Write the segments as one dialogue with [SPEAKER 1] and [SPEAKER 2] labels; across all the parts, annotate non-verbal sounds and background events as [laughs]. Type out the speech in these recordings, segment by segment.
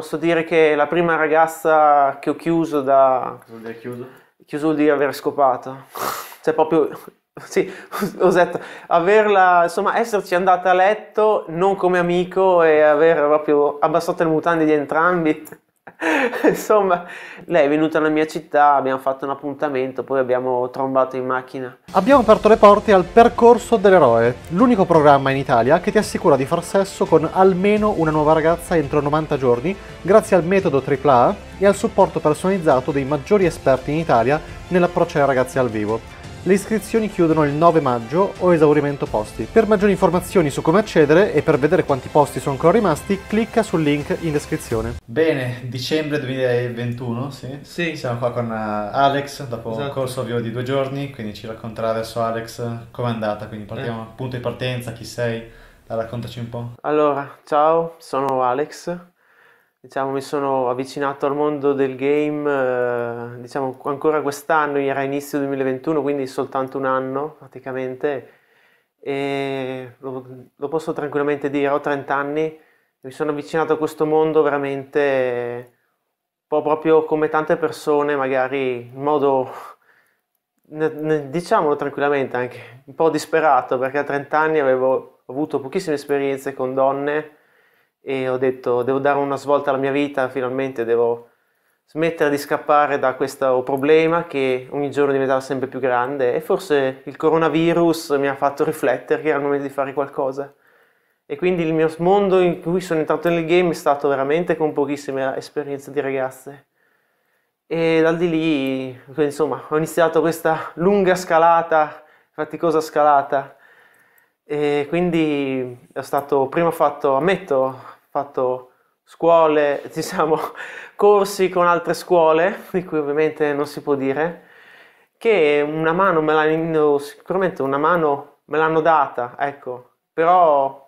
[SPEAKER 1] Posso dire che la prima ragazza che ho chiuso da... Cosa vuol dire chiuso? Chiuso vuol dire aver scopato. cioè proprio... [laughs] Sì, ho [laughs] detto, averla, insomma, esserci andata a letto non come amico e aver proprio abbassato le mutande di entrambi. [laughs] Insomma, lei è venuta nella mia città, abbiamo fatto un appuntamento, poi abbiamo trombato in macchina.
[SPEAKER 2] Abbiamo aperto le porte al Percorso dell'eroe, l'unico programma in Italia che ti assicura di far sesso con almeno una nuova ragazza entro 90 giorni, grazie al metodo AAA e al supporto personalizzato dei maggiori esperti in Italia nell'approccio ai ragazzi al vivo. Le iscrizioni chiudono il 9 maggio o esaurimento posti. Per maggiori informazioni su come accedere e per vedere quanti posti sono ancora rimasti, clicca sul link in descrizione. Bene, dicembre 2021, sì? Sì. Siamo qua con eh, Alex dopo esatto. un corso ovvio di due giorni, quindi ci racconterà adesso Alex com'è andata, quindi partiamo dal eh. punto di partenza, chi sei, raccontaci un po'.
[SPEAKER 1] Allora, ciao, sono Alex diciamo, mi sono avvicinato al mondo del game eh, diciamo, ancora quest'anno, era inizio 2021, quindi soltanto un anno praticamente, e lo, lo posso tranquillamente dire, ho 30 anni, mi sono avvicinato a questo mondo veramente un po' proprio come tante persone, magari in modo, diciamolo tranquillamente anche, un po' disperato, perché a 30 anni avevo avuto pochissime esperienze con donne, e ho detto devo dare una svolta alla mia vita, finalmente devo smettere di scappare da questo problema che ogni giorno diventava sempre più grande e forse il coronavirus mi ha fatto riflettere che era il momento di fare qualcosa. E quindi il mio mondo in cui sono entrato nel game è stato veramente con pochissime esperienze di ragazze. E dal di lì, insomma, ho iniziato questa lunga scalata, faticosa scalata. E quindi è stato, prima ho fatto, ammetto, fatto scuole, [laughs] diciamo, corsi con altre scuole, di cui ovviamente non si può dire, che una mano me l'hanno, sicuramente una mano me l'hanno data, ecco, però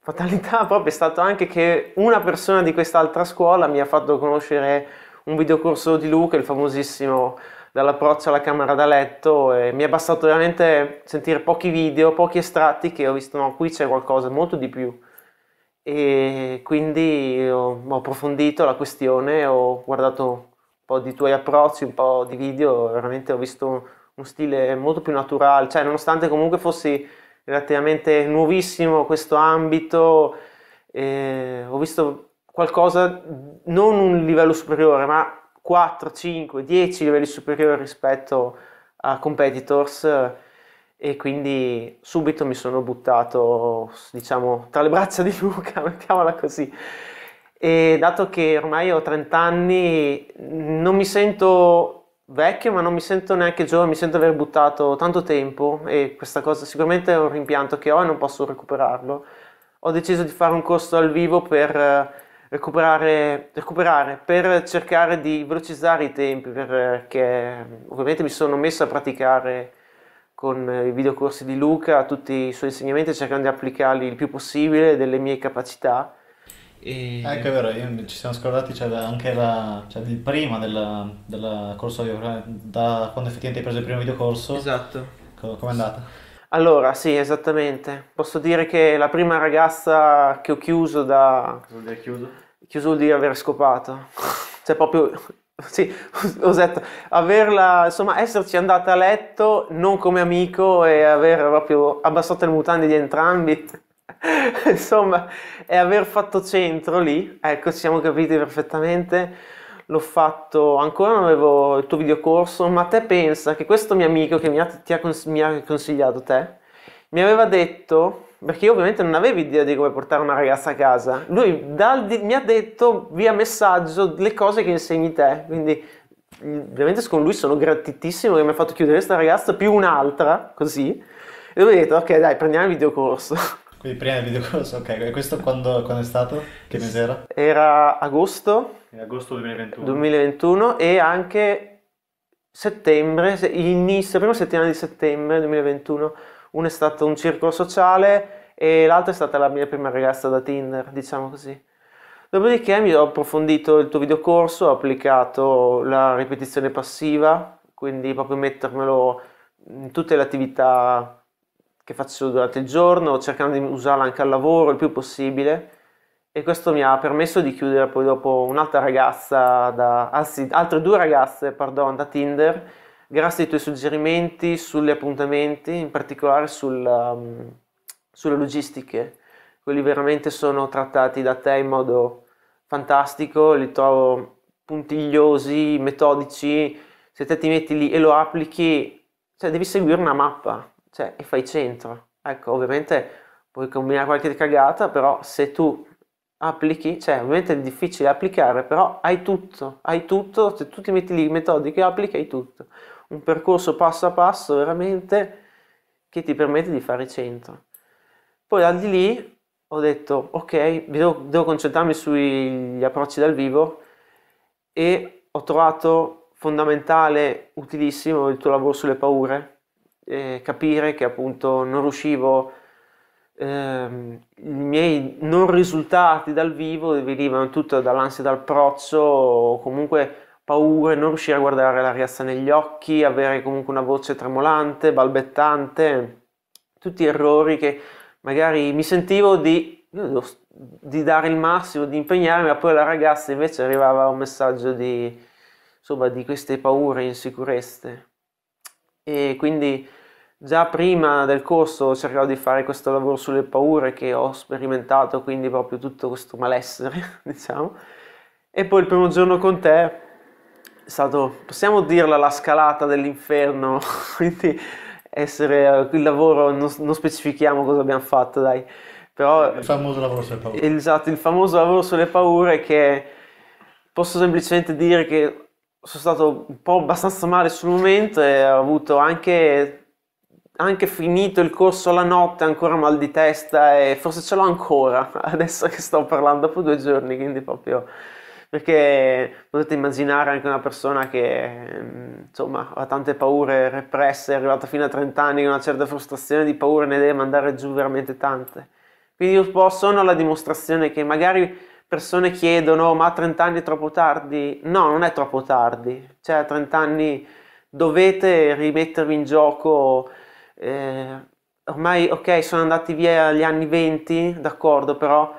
[SPEAKER 1] fatalità [laughs] proprio è stato anche che una persona di quest'altra scuola mi ha fatto conoscere un videocorso di Luca, il famosissimo dall'approccio alla camera da letto e mi è bastato veramente sentire pochi video, pochi estratti che ho visto no, qui c'è qualcosa, molto di più e quindi ho, ho approfondito la questione, ho guardato un po' di tuoi approcci, un po' di video, veramente ho visto un, stile molto più naturale, cioè nonostante comunque fossi relativamente nuovissimo questo ambito, eh, ho visto qualcosa, non un livello superiore, ma 4, 5, 10 livelli superiori rispetto a competitors e quindi subito mi sono buttato, diciamo, tra le braccia di [laughs] Luca, mettiamola così. E dato che ormai ho 30 anni, non mi sento vecchio, ma non mi sento neanche giovane, mi sento aver buttato tanto tempo e questa cosa sicuramente è un rimpianto che ho e non posso recuperarlo. Ho deciso di fare un corso al vivo per eh, recuperare, recuperare per cercare di velocizzare i tempi, perché eh, ovviamente mi sono messo a praticare con i videocorsi di Luca, tutti i suoi insegnamenti, cercando di applicarli il più possibile delle mie capacità.
[SPEAKER 2] E... Ecco, è vero, io, ci siamo scordati, c'era anche la, cioè, di prima del, del corso, di, da quando effettivamente hai preso il primo videocorso. Esatto. Come è andata?
[SPEAKER 1] Allora, sì, esattamente. Posso dire che la prima ragazza che ho chiuso da... Cosa vuol dire chiuso? Chiuso vuol dire aver scopato. [laughs] cioè proprio [laughs] Sì, ho [laughs] averla, insomma, esserci andata a letto non come amico e aver proprio abbassato le mutande di entrambi, [laughs] insomma, e aver fatto centro lì, ecco, ci siamo capiti perfettamente, l'ho fatto, ancora non avevo il tuo videocorso, ma te pensa che questo mio amico che mi ha, ha, cons- mi ha consigliato te, mi aveva detto perché io ovviamente non avevo idea di come portare una ragazza a casa. Lui dal, mi ha detto via messaggio le cose che insegni te, quindi mm, ovviamente con lui sono gratitissimo che mi ha fatto chiudere questa ragazza più un'altra, così. E lui ha detto ok dai prendiamo il videocorso. [laughs]
[SPEAKER 2] Quindi prima il videocorso, ok. E questo quando, quando è stato? Che misera?
[SPEAKER 1] Era agosto. Era agosto 2021. 2021 e anche settembre, inizio, prima settimana di settembre 2021 uno è stato un circolo sociale e l'altro è stata la mia prima ragazza da Tinder, diciamo così. Dopodiché mi ho approfondito il tuo videocorso, ho applicato la ripetizione passiva, quindi proprio mettermelo in tutte le attività che faccio durante il giorno, cercando di usarla anche al lavoro il più possibile e questo mi ha permesso di chiudere poi dopo un'altra ragazza, da, anzi altre due ragazze, pardon, da Tinder grazie ai tuoi suggerimenti sugli appuntamenti, in particolare sulla, um, sulle logistiche. Quelli veramente sono trattati da te in modo fantastico, li trovo puntigliosi, metodici. Se te ti metti lì e lo applichi, cioè devi seguire una mappa cioè, e fai centro. Ecco, ovviamente puoi combinare qualche cagata, però se tu applichi, cioè ovviamente è difficile applicare, però hai tutto, hai tutto, se tu ti metti lì metodiche applichi hai tutto un percorso passo a passo veramente che ti permette di fare 100. Poi al di lì ho detto ok, devo, devo concentrarmi sugli approcci dal vivo e ho trovato fondamentale, utilissimo il tuo lavoro sulle paure, eh, capire che appunto non riuscivo, ehm, i miei non risultati dal vivo venivano tutto dall'ansia d'approccio o comunque paure, non riuscire a guardare la ragazza negli occhi, avere comunque una voce tremolante, balbettante, tutti errori che magari mi sentivo di, di dare il massimo, di impegnarmi, ma poi alla ragazza invece arrivava un messaggio di, insomma, di queste paure, insicurezze. E quindi già prima del corso cercavo di fare questo lavoro sulle paure che ho sperimentato, quindi proprio tutto questo malessere, [laughs] diciamo. E poi il primo giorno con te è stato, possiamo dirla, la scalata dell'inferno, [laughs] quindi essere eh, il lavoro, non, non, specifichiamo cosa abbiamo fatto, dai. Però, il famoso lavoro sulle paure. Esatto, il famoso lavoro sulle paure che posso semplicemente dire che sono stato un po' abbastanza male sul momento e ho avuto anche, anche finito il corso la notte, ancora mal di testa e forse ce l'ho ancora, [laughs] adesso che sto parlando dopo due giorni, quindi proprio perché potete immaginare anche una persona che mm, insomma ha tante paure represse, è arrivata fino a 30 anni con una certa frustrazione di paura ne deve mandare giù veramente tante. Quindi un po' sono la dimostrazione che magari persone chiedono ma a 30 anni è troppo tardi? No, non è troppo tardi, cioè a 30 anni dovete rimettervi in gioco. Eh, ormai ok sono andati via gli anni 20, d'accordo, però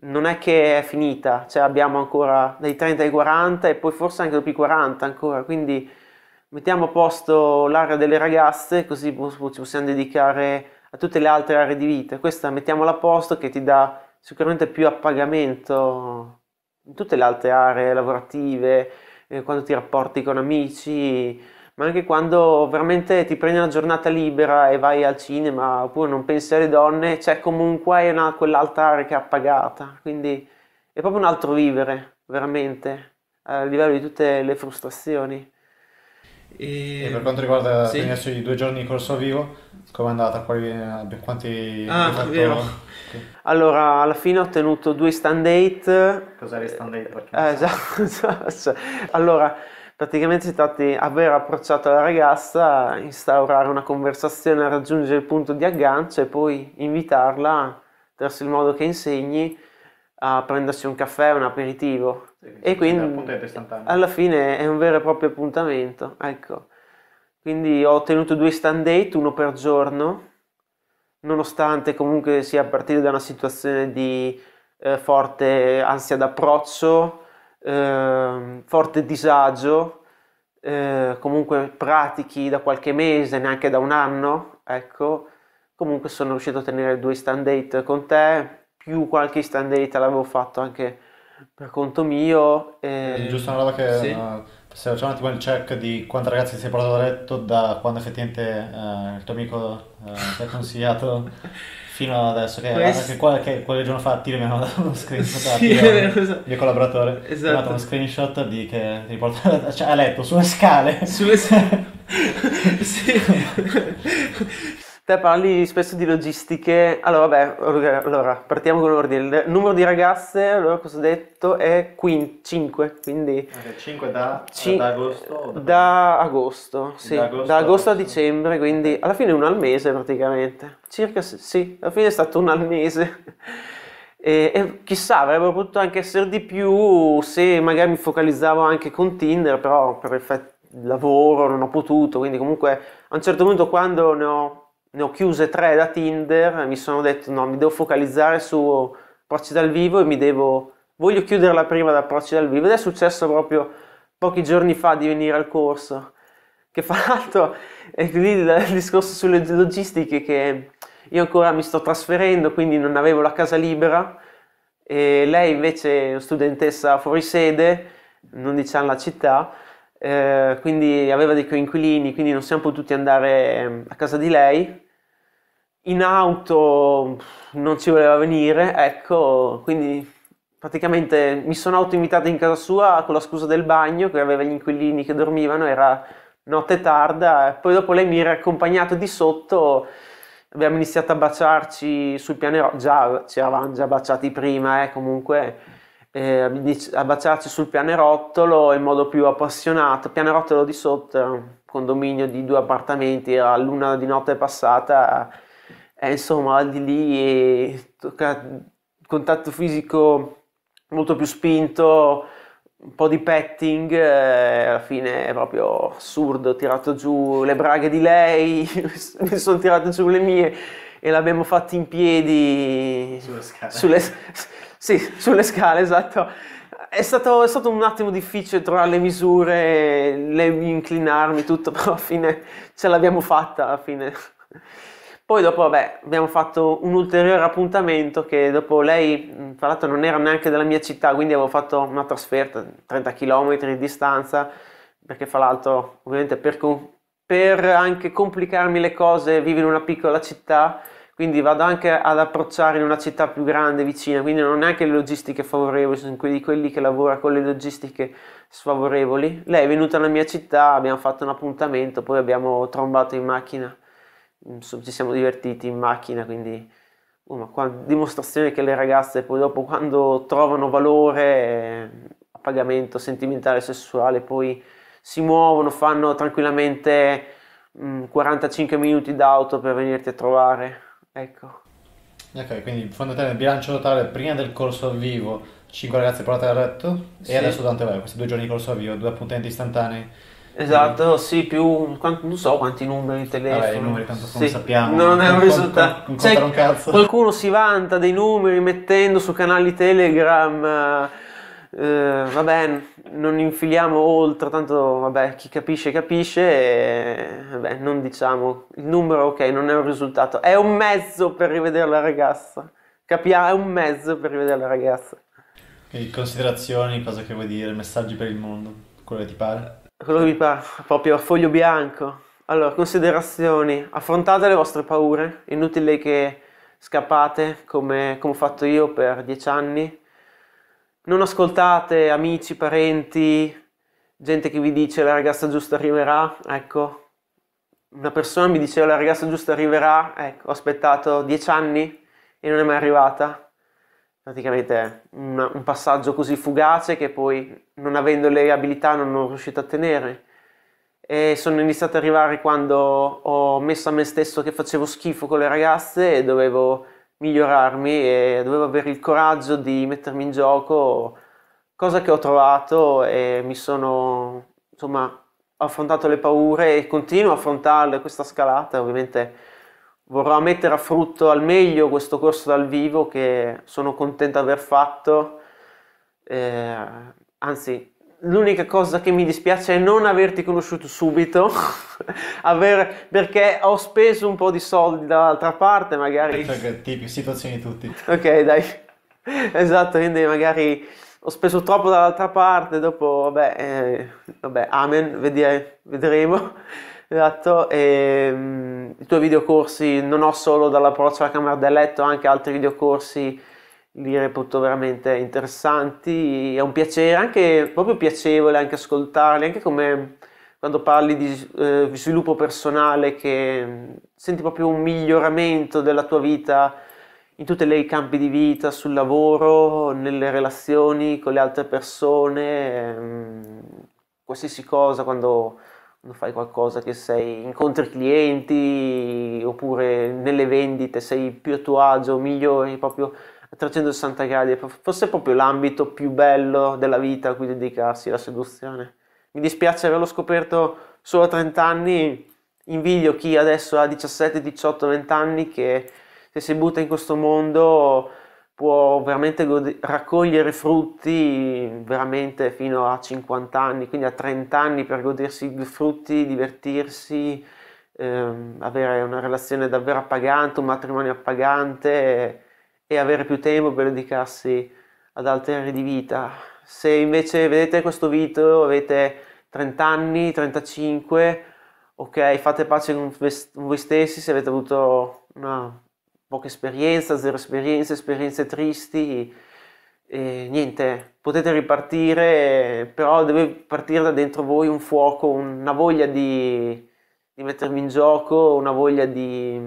[SPEAKER 1] non è che è finita, cioè abbiamo ancora dai 30 ai 40 e poi forse anche dopo i 40 ancora, quindi mettiamo a posto l'area delle ragazze così ci possiamo dedicare a tutte le altre aree di vita, questa mettiamola a posto che ti dà sicuramente più appagamento in tutte le altre aree lavorative, eh, quando ti rapporti con amici, ma anche quando veramente ti prendi una giornata libera e vai al cinema oppure non pensi alle donne, c'è cioè comunque una, quell'altra che è appagata, quindi è proprio un altro vivere, veramente, a livello di tutte le frustrazioni. E... e per quanto riguarda sì. adesso i due
[SPEAKER 2] giorni di corso vivo, com'è andata? Poi, eh, quanti... Ah, fatto... vero.
[SPEAKER 1] Okay. Allora, alla fine ho ottenuto due stand date. Cos'era il stand date? Eh, esatto, [laughs] esatto. allora, praticamente si tratta di aver approcciato la ragazza, instaurare una conversazione, raggiungere il punto di aggancio e poi invitarla attraverso il modo che insegni a prendersi un caffè, un aperitivo. Sì, e quindi alla fine è un vero e proprio appuntamento. Ecco. Quindi ho ottenuto due stand date, uno per giorno, nonostante comunque sia partito da una situazione di eh, forte ansia d'approccio, eh, forte disagio, eh, comunque pratichi da qualche mese, neanche da un anno, ecco, comunque sono riuscito a tenere due stand date con te, più qualche stand date l'avevo fatto anche per conto mio. E... giusto una roba che... Sì. Uh se facciamo un attimo il check di quanti ragazzi sei portato da letto
[SPEAKER 2] da quando effettivamente eh, il tuo amico eh, ti ha consigliato [laughs] fino adesso che, Quest... qualche, qualche giorno fa Tiro mi hanno dato uno screenshot [laughs] sì, Tiro, mio collaboratore esatto. mi ha dato uno screenshot di che ti porta [laughs] cioè, a letto sulle scale sulle scale [laughs] sì
[SPEAKER 1] Te parli spesso di logistiche, allora vabbè, allora partiamo con l'ordine. Il numero di ragazze, allora cosa ho detto, è 5, quindi...
[SPEAKER 2] 5 eh, da, cin- da agosto? Da...
[SPEAKER 1] da... agosto, sì, da agosto, da agosto a dicembre, quindi alla fine un al mese praticamente. Circa sì, alla fine è stato un al mese. [laughs] E, e, chissà, avrebbero potuto anche essere di più se magari mi focalizzavo anche con Tinder, però per effetto lavoro non ho potuto, quindi comunque a un certo punto quando ne ho ne ho chiuse tre da Tinder, mi sono detto no, mi devo focalizzare su approcci dal vivo e mi devo... Voglio chiuderla prima da approcci dal vivo ed è successo proprio pochi giorni fa di venire al corso, che fra l'altro è lì il discorso sulle logistiche che io ancora mi sto trasferendo, quindi non avevo la casa libera, e lei invece è una studentessa fuori sede, non diciamo la città, eh, quindi aveva dei coinquilini, quindi non siamo potuti andare ehm, a casa di lei, in auto non ci voleva venire, ecco, quindi praticamente mi sono autoinvitato in casa sua con la scusa del bagno, che aveva gli inquilini che dormivano, era notte tarda, poi dopo lei mi era accompagnato di sotto, abbiamo iniziato a baciarci sul pianerottolo, già ci eravamo già baciati prima, eh, comunque, eh, a baciarci sul pianerottolo in modo più appassionato, pianerottolo di sotto, condominio di due appartamenti, era l'una di notte passata, eh, insomma di lì tocca contatto fisico molto più spinto, un po' di petting, eh, alla fine è proprio assurdo, ho tirato giù le braghe di lei, [laughs] mi sono tirato giù le mie e l'abbiamo fatta in piedi sulle scale. Sulle, sì, sulle scale, esatto. È stato, è stato, un attimo difficile trovare le misure, le, inclinarmi, tutto, [laughs] però alla fine ce l'abbiamo fatta, alla fine. Poi dopo, vabbè, abbiamo fatto un ulteriore appuntamento che dopo lei, tra l'altro non era neanche della mia città, quindi avevo fatto una trasferta 30 km di distanza, perché fra l'altro ovviamente per, per anche complicarmi le cose vivo in una piccola città, quindi vado anche ad approcciare in una città più grande, vicina, quindi non ho neanche le logistiche favorevoli, sono quelli, quelli che lavora con le logistiche sfavorevoli. Lei è venuta nella mia città, abbiamo fatto un appuntamento, poi abbiamo trombato in macchina Mm, ci siamo divertiti in macchina, quindi una dimostrazione che le ragazze poi dopo quando trovano valore eh, a pagamento sentimentale, sessuale, poi si muovono, fanno tranquillamente mh, mm, 45 minuti d'auto per venirti a trovare. Ecco.
[SPEAKER 2] Ok, quindi fondo te il bilancio totale prima del corso al vivo 5 ragazze portate a letto sì. e adesso
[SPEAKER 1] tante vai, questi due giorni di corso al vivo, due appuntamenti istantanei Esatto, mm. sì, più quanti, non so quanti numeri telefono. Vabbè, i numeri tanto sì. sappiamo. Non è un risultato. Cioè, un cazzo. Qualcuno si vanta dei numeri mettendo su canali Telegram. Eh, vabbè, non infiliamo oltre, tanto vabbè, chi capisce capisce, e, vabbè, non diciamo il numero, ok, non è un risultato, è un mezzo per rivedere la ragazza. Capiamo, è un mezzo per rivedere la ragazza.
[SPEAKER 2] E considerazioni, cosa che vuoi dire, messaggi per il mondo, quello che ti pare?
[SPEAKER 1] quello che vi pare, proprio a foglio bianco. Allora, considerazioni, affrontate le vostre paure, inutile che scappate come, come ho fatto io per dieci anni, non ascoltate amici, parenti, gente che vi dice la ragazza giusta arriverà, ecco, una persona mi diceva la ragazza giusta arriverà, ecco, ho aspettato dieci anni e non è mai arrivata, praticamente una, un passaggio così fugace che poi non avendo le abilità non sono riuscito a tenere e sono iniziato ad arrivare quando ho messo a me stesso che facevo schifo con le ragazze e dovevo migliorarmi e dovevo avere il coraggio di mettermi in gioco cosa che ho trovato e mi sono insomma affrontato le paure e continuo a affrontarle questa scalata ovviamente vorrò mettere a frutto al meglio questo corso dal vivo che sono contento di aver fatto. Eh, anzi, l'unica cosa che mi dispiace è non averti conosciuto subito, [laughs] aver, perché ho speso un po' di soldi dall'altra parte, magari... Tipi, situazioni tutti. Ok, dai. esatto, quindi magari ho speso troppo dall'altra parte, dopo, vabbè, eh, vabbè amen, vedere, eh, vedremo. Esatto, e, um, i tuoi videocorsi non ho solo dall'approccio alla camera da letto, anche altri videocorsi li reputo veramente interessanti, è un piacere, anche proprio piacevole anche ascoltarli, anche come quando parli di eh, sviluppo personale che mm, senti proprio un miglioramento della tua vita in tutti i campi di vita, sul lavoro, nelle relazioni con le altre persone, ehm, qualsiasi cosa quando fai qualcosa che sei, incontri clienti oppure nelle vendite sei più a tuo agio, migliori proprio a 360 gradi, forse è proprio l'ambito più bello della vita a cui dedicarsi, alla seduzione. Mi dispiace averlo scoperto solo a 30 anni, invidio chi adesso ha 17, 18, 20 anni che se si butta in questo mondo può veramente gode- raccogliere frutti veramente fino a 50 anni, quindi a 30 anni per godersi i frutti, divertirsi, ehm, avere una relazione davvero appagante, un matrimonio appagante e, e avere più tempo per dedicarsi ad altre aree di vita. Se invece vedete questo video, avete 30 anni, 35, ok, fate pace con voi stessi se avete avuto una poca esperienza, zero esperienze, esperienze tristi, niente, potete ripartire, però deve partire da dentro voi un fuoco, una voglia di, di mettermi in gioco, una voglia di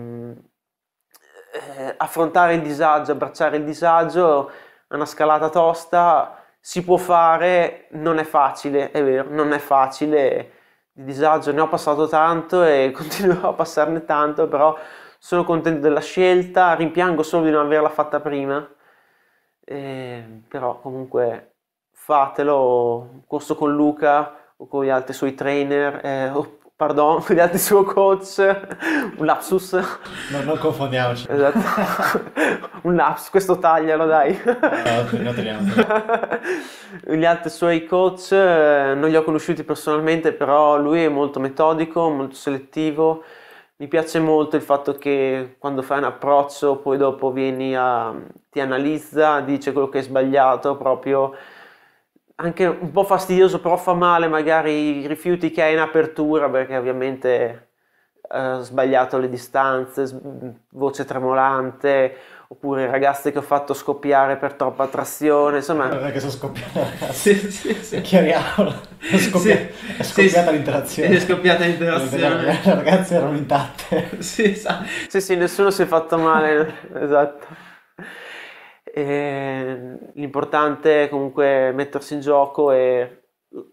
[SPEAKER 1] eh, affrontare il disagio, abbracciare il disagio, è una scalata tosta, si può fare, non è facile, è vero, non è facile, di disagio ne ho passato tanto e [laughs] continuerò a passarne tanto, però sono contento della scelta, rimpiango solo di non averla fatta prima, eh, però comunque fatelo, corso con Luca o con gli altri suoi trainer, eh, o pardon, con [laughs] gli altri suoi coach, un lapsus. No, non confondiamoci. Esatto, [laughs] un lapsus, questo taglialo dai. No, no tagliamo. [laughs] gli altri suoi coach eh, non li ho conosciuti personalmente, però lui è molto metodico, molto selettivo, mi piace molto il fatto che quando fai un approccio poi dopo vieni a, ti analizza, dice quello che è sbagliato, proprio anche un po' fastidioso, però fa male magari i rifiuti che hai in apertura perché ovviamente eh, sbagliato le distanze, voce tremolante oppure ragazze che ho fatto scoppiare per troppa attrazione, insomma... Non è che sono scoppiate, sì, sì, sì. chiariamolo, è, scoppia... sì, è scoppiata sì, l'interazione. È scoppiata l'interazione. Le ragazze
[SPEAKER 2] erano intatte.
[SPEAKER 1] Sì, esatto. sì, sì, nessuno si è fatto male, esatto. E... L'importante è comunque mettersi in gioco e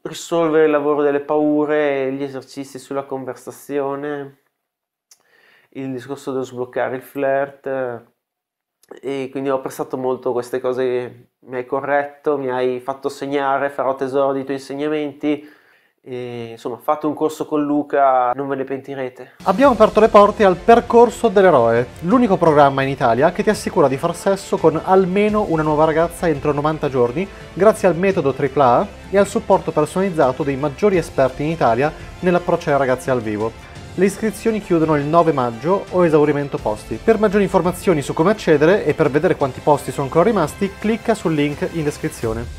[SPEAKER 1] risolvere il lavoro delle paure, gli esercizi sulla conversazione, il discorso dello sbloccare il flirt e quindi ho apprezzato molto queste cose che mi hai corretto, mi hai fatto segnare, farò tesoro dei tuoi insegnamenti. E, insomma, fate un corso con Luca, non ve ne pentirete.
[SPEAKER 2] Abbiamo aperto le porte al Percorso dell'Eroe, l'unico programma in Italia che ti assicura di far sesso con almeno una nuova ragazza entro 90 giorni, grazie al metodo AAA e al supporto personalizzato dei maggiori esperti in Italia nell'approccio ai ragazzi al vivo. Le iscrizioni chiudono il 9 maggio o esaurimento posti. Per maggiori informazioni su come accedere e per vedere quanti posti sono ancora rimasti, clicca sul link in descrizione.